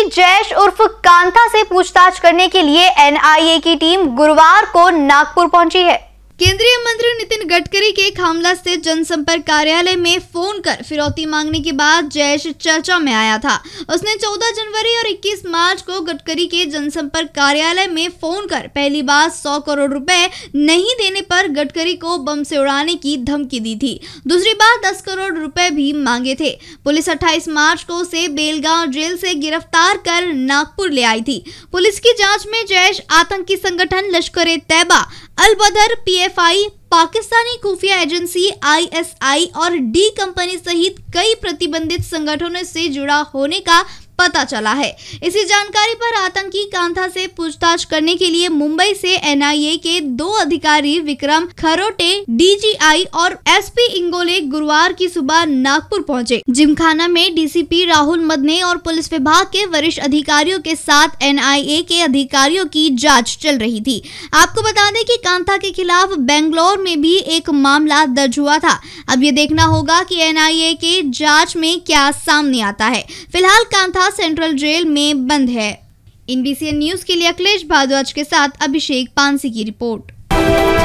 आतंकी जैश उर्फ कांता से पूछताछ करने के लिए एनआईए की टीम गुरुवार को नागपुर पहुंची है केंद्रीय मंत्री नितिन गडकरी के खामला स्थित जनसंपर्क कार्यालय में फोन कर फिरौती मांगने के बाद जयेश चर्चा में आया था उसने 14 जनवरी और 21 मार्च को गडकरी के जनसंपर्क कार्यालय में फोन कर पहली बार 100 करोड़ रुपए नहीं देने पर गडकरी को बम से उड़ाने की धमकी दी थी दूसरी बार दस करोड़ रुपए भी मांगे थे पुलिस अट्ठाईस मार्च को उसे बेलगांव जेल से गिरफ्तार कर नागपुर ले आई थी पुलिस की जाँच में जयेश आतंकी संगठन लश्कर ए तैबा अलबदर पी पीएलएफआई पाकिस्तानी खुफिया एजेंसी आईएसआई और डी कंपनी सहित कई प्रतिबंधित संगठनों से जुड़ा होने का पता चला है इसी जानकारी पर आतंकी कांथा से पूछताछ करने के लिए मुंबई से एनआईए के दो अधिकारी विक्रम खरोटे डीजीआई और एसपी इंगोले गुरुवार की सुबह नागपुर पहुंचे जिमखाना में डीसीपी राहुल मदने और पुलिस विभाग के वरिष्ठ अधिकारियों के साथ एनआईए के अधिकारियों की जांच चल रही थी आपको बता दें कि कांथा के खिलाफ बेंगलोर में भी एक मामला दर्ज हुआ था अब ये देखना होगा कि एनआईए के जांच में क्या सामने आता है फिलहाल कांथा सेंट्रल जेल में बंद है एनबीसीएन न्यूज के लिए अखिलेश भारद्वाज के साथ अभिषेक पानसी की रिपोर्ट